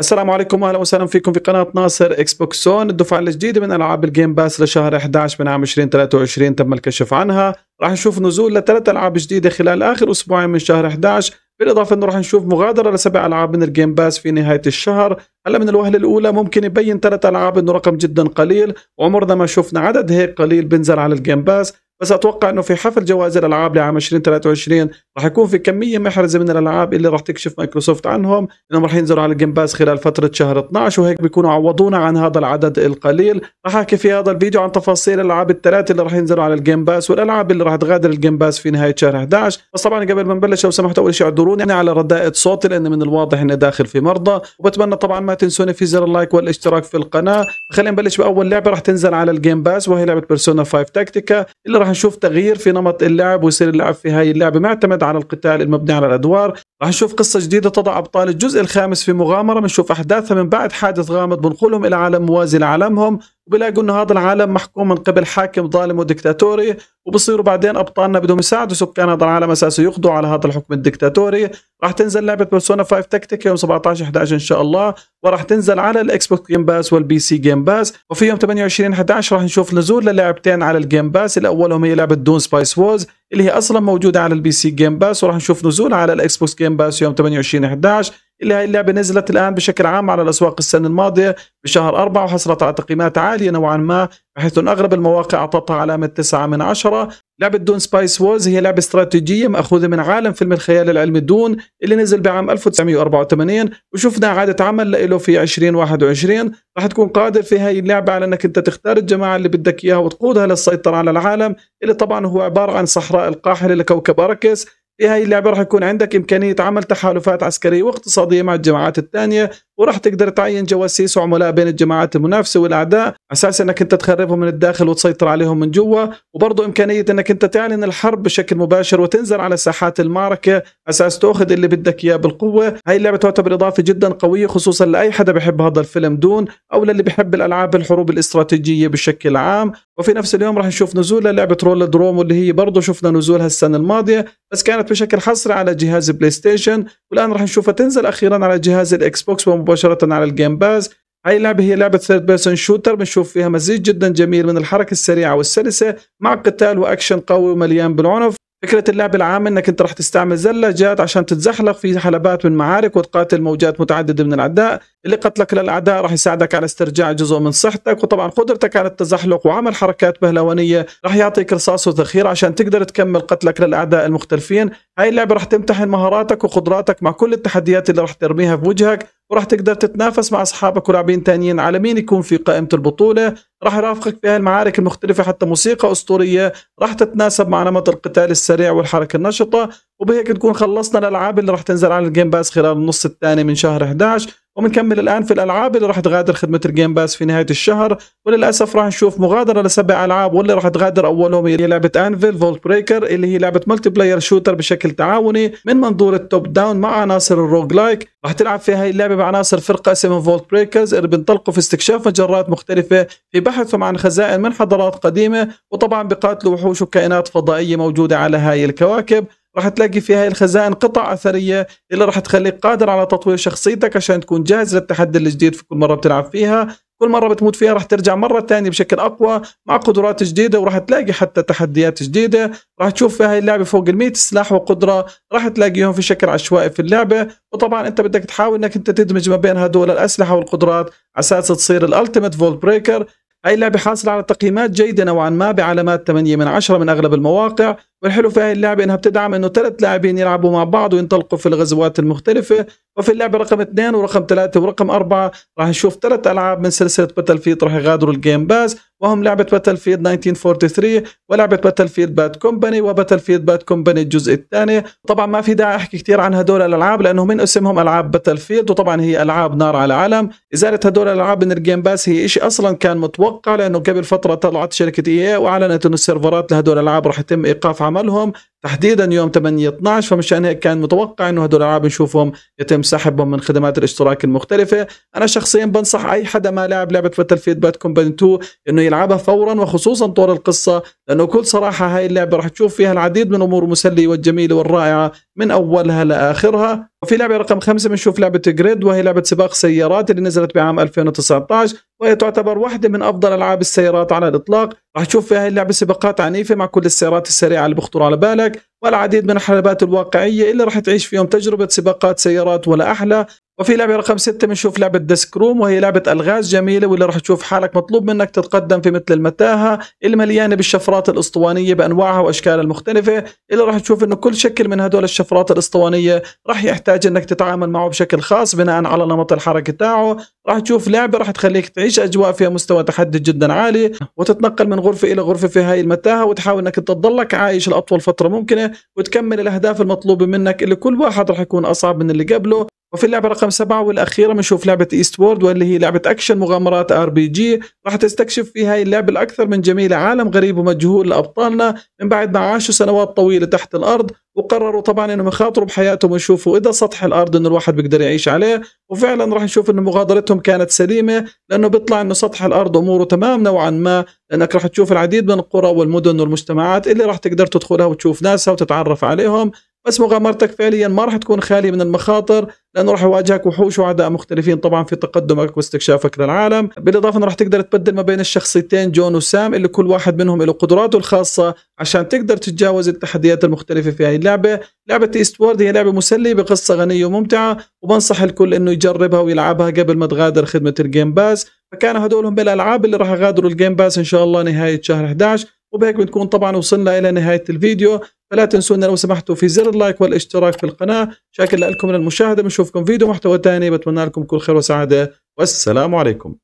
السلام عليكم واهلا وسهلا فيكم في قناه ناصر اكس بوكسون الدفعه الجديده من العاب الجيم باس لشهر 11 من عام 2023 تم الكشف عنها راح نشوف نزول لثلاث العاب جديده خلال اخر اسبوعين من شهر 11 بالاضافه انه راح نشوف مغادره لسبع العاب من الجيم باس في نهايه الشهر هلا من الوهله الاولى ممكن يبين ثلاث العاب انه رقم جدا قليل وعمرنا ما شفنا عدد هيك قليل بنزل على الجيم باس بس اتوقع انه في حفل جوائز الالعاب لعام 2023 راح يكون في كميه محرزه من الالعاب اللي راح تكشف مايكروسوفت عنهم انهم راح ينزلوا على الجيم باس خلال فتره شهر 12 وهيك بيكونوا عوضونا عن هذا العدد القليل راح احكي في هذا الفيديو عن تفاصيل الالعاب الثلاثه اللي راح ينزلوا على الجيم باس والالعاب اللي راح تغادر الجيم باس في نهايه شهر 11 بس طبعا قبل ما نبلش لو سمحتوا اول شيء اعذروني يعني على رداءة صوتي لان من الواضح اني داخل في مرضى وبتمنى طبعا ما تنسوني في زر اللايك والاشتراك في القناه خلينا نبلش باول لعبه راح تنزل على الجيم باس وهي لعبه بيرسونا 5 تاكتيكا اللي راح نشوف تغيير في نمط اللعب ويصير اللعب في هاي اللعبه معتمد على القتال المبني على الادوار راح نشوف قصة جديدة تضع أبطال الجزء الخامس في مغامرة بنشوف أحداثها من بعد حادث غامض بنقلهم إلى عالم موازي لعالمهم وبلاقوا إنه هذا العالم محكوم من قبل حاكم ظالم وديكتاتوري وبصيروا بعدين أبطالنا بدهم يساعدوا سكان هذا العالم أساسا يقضوا على هذا الحكم الدكتاتوري راح تنزل لعبة بيرسونا 5 تكتيك يوم 17 11 إن شاء الله وراح تنزل على الإكس بوكس جيم باس والبي سي جيم باس وفي يوم 28 11 راح نشوف نزول للعبتين على الجيم باس الأولهم هي لعبة دون سبايس ووز اللي هي أصلا موجودة على البي سي جيم باس وراح نشوف نزول على الإكس بوكس جيم اليوم بس يوم 28 11 اللي هاي اللعبه نزلت الان بشكل عام على الاسواق السنه الماضيه بشهر أربعة وحصلت على تقييمات عاليه نوعا ما بحيث ان اغلب المواقع اعطتها علامه 9 من 10 لعبه دون سبايس ووز هي لعبه استراتيجيه ماخوذه من عالم فيلم الخيال العلمي دون اللي نزل بعام 1984 وشفنا اعاده عمل له في 2021 راح تكون قادر في هاي اللعبه على انك انت تختار الجماعه اللي بدك اياها وتقودها للسيطره على العالم اللي طبعا هو عباره عن صحراء القاحله لكوكب اركس في هاي اللعبة راح يكون عندك إمكانية عمل تحالفات عسكرية واقتصادية مع الجماعات الثانية وراح تقدر تعين جواسيس وعملاء بين الجماعات المنافسه والاعداء على اساس انك انت تخربهم من الداخل وتسيطر عليهم من جوا وبرضه امكانيه انك انت تعلن الحرب بشكل مباشر وتنزل على ساحات المعركه اساس تاخذ اللي بدك اياه بالقوه هاي اللعبه تعتبر اضافه جدا قويه خصوصا لاي حدا بحب هذا الفيلم دون او للي بحب الالعاب الحروب الاستراتيجيه بشكل عام وفي نفس اليوم راح نشوف نزول لعبه رول دروم واللي هي برضه شفنا نزولها السنه الماضيه بس كانت بشكل حصري على جهاز بلاي ستيشن والان راح نشوفها تنزل اخيرا على جهاز الاكس بوكس مباشره على الجيم باز هاي اللعبة هي لعبة ثيرد بيرسون شوتر بنشوف فيها مزيج جدا جميل من الحركة السريعة والسلسة مع قتال واكشن قوي ومليان بالعنف فكرة اللعبة العامة انك انت راح تستعمل زلاجات عشان تتزحلق في حلبات من معارك وتقاتل موجات متعددة من الاعداء، اللي قتلك للاعداء راح يساعدك على استرجاع جزء من صحتك وطبعا قدرتك على التزحلق وعمل حركات بهلوانية راح يعطيك رصاص وذخيرة عشان تقدر تكمل قتلك للاعداء المختلفين، هاي اللعبة راح تمتحن مهاراتك وقدراتك مع كل التحديات اللي راح ترميها في وجهك وراح تقدر تتنافس مع اصحابك ولاعبين تانيين مين يكون في قائمه البطوله راح يرافقك في هالمعارك المختلفه حتى موسيقى اسطوريه راح تتناسب مع نمط القتال السريع والحركه النشطه وبهيك تكون خلصنا الالعاب اللي راح تنزل على الجيم باس خلال النص الثاني من شهر 11 ومنكمل الان في الالعاب اللي راح تغادر خدمه الجيم باس في نهايه الشهر وللاسف راح نشوف مغادره لسبع العاب واللي راح تغادر اولهم هي لعبه انفيل فولت بريكر اللي هي لعبه ملتي بلاير شوتر بشكل تعاوني من منظور التوب داون مع عناصر الروج لايك راح تلعب في هاي اللعبه بعناصر فرقه اسمها فولت بريكرز اللي بينطلقوا في استكشاف مجرات مختلفه في بحثهم عن خزائن من حضارات قديمه وطبعا بيقاتلوا وحوش وكائنات فضائيه موجوده على هاي الكواكب راح تلاقي في هاي الخزائن قطع اثريه اللي راح تخليك قادر على تطوير شخصيتك عشان تكون جاهز للتحدي الجديد في كل مره بتلعب فيها كل مره بتموت فيها راح ترجع مره ثانيه بشكل اقوى مع قدرات جديده وراح تلاقي حتى تحديات جديده راح تشوف في هاي اللعبه فوق ال سلاح وقدره راح تلاقيهم في شكل عشوائي في اللعبه وطبعا انت بدك تحاول انك انت تدمج ما بين هدول الاسلحه والقدرات على اساس تصير الالتيميت فول بريكر هاي اللعبه حاصله على تقييمات جيده نوعا ما بعلامات 8 من 10 من اغلب المواقع والحلو في هذه اللعبة انها بتدعم انه ثلاث لاعبين يلعبوا مع بعض وينطلقوا في الغزوات المختلفة وفي اللعبة رقم اثنين ورقم ثلاثة ورقم أربعة راح نشوف ثلاث ألعاب من سلسلة باتل فيلد راح يغادروا الجيم باز وهم لعبة باتل فيلد 1943 ولعبة باتل فيلد باد كومباني وباتل فيلد باد كومباني الجزء الثاني طبعا ما في داعي أحكي كثير عن هدول الألعاب لأنه من اسمهم ألعاب باتل فيلد وطبعا هي ألعاب نار على علم إزالة هدول الألعاب من الجيم باز هي شيء أصلا كان متوقع لأنه قبل فترة طلعت شركة إي e وأعلنت أنه السيرفرات لهدول الألعاب راح يتم إيقاف عمل عملهم تحديدا يوم 8 12 فمشان هيك كان متوقع انه هدول الالعاب نشوفهم يتم سحبهم من خدمات الاشتراك المختلفه انا شخصيا بنصح اي حدا ما لعب لعبه باتل فيد بات كومباني 2 انه يلعبها فورا وخصوصا طور القصه لانه كل صراحه هاي اللعبه راح تشوف فيها العديد من الامور المسليه والجميله والرائعه من اولها لاخرها وفي لعبه رقم خمسه بنشوف لعبه جريد وهي لعبه سباق سيارات اللي نزلت بعام 2019 وهي تعتبر واحده من افضل العاب السيارات على الاطلاق راح تشوف فيها اللعبه سباقات عنيفه مع كل السيارات السريعه اللي بخطر على بالك والعديد من الحلبات الواقعية اللي راح تعيش فيهم تجربة سباقات سيارات ولا أحلى وفي لعبة رقم ستة بنشوف لعبة ديسك روم وهي لعبة ألغاز جميلة واللي راح تشوف حالك مطلوب منك تتقدم في مثل المتاهة المليانة بالشفرات الأسطوانية بأنواعها وأشكالها المختلفة اللي راح تشوف إنه كل شكل من هدول الشفرات الأسطوانية راح يحتاج إنك تتعامل معه بشكل خاص بناء على نمط الحركة تاعه راح تشوف لعبة راح تخليك تعيش أجواء فيها مستوى تحدي جدا عالي وتتنقل من غرفة إلى غرفة في هاي المتاهة وتحاول إنك تضلك عايش لأطول فترة ممكنة وتكمل الأهداف المطلوبة منك اللي كل واحد راح يكون أصعب من اللي قبله وفي اللعبه رقم سبعه والاخيره بنشوف لعبه ايست وورد واللي هي لعبه اكشن مغامرات ار بي جي راح تستكشف في هاي اللعبه الاكثر من جميله عالم غريب ومجهول لابطالنا من بعد ما عاشوا سنوات طويله تحت الارض وقرروا طبعا انهم يخاطروا بحياتهم ويشوفوا اذا سطح الارض انه الواحد بيقدر يعيش عليه وفعلا راح نشوف انه مغادرتهم كانت سليمه لانه بيطلع انه سطح الارض اموره تمام نوعا ما لانك راح تشوف العديد من القرى والمدن والمجتمعات اللي راح تقدر تدخلها وتشوف ناسها وتتعرف عليهم بس مغامرتك فعليا ما راح تكون خاليه من المخاطر لانه راح يواجهك وحوش واعداء مختلفين طبعا في تقدمك واستكشافك للعالم بالاضافه انه راح تقدر تبدل ما بين الشخصيتين جون وسام اللي كل واحد منهم له قدراته الخاصه عشان تقدر تتجاوز التحديات المختلفه في هذه اللعبه لعبه ايست وورد هي لعبه مسليه بقصه غنيه وممتعه وبنصح الكل انه يجربها ويلعبها قبل ما تغادر خدمه الجيم باس فكان هدول هم الالعاب اللي راح يغادروا الجيم باس ان شاء الله نهايه شهر 11 وبهيك بنكون طبعا وصلنا الى نهايه الفيديو فلا تنسونا لو سمحتوا في زر اللايك والاشتراك في القناه شاكر لكم للمشاهده بنشوفكم فيديو محتوى ثاني بتمنى لكم كل خير وسعاده والسلام عليكم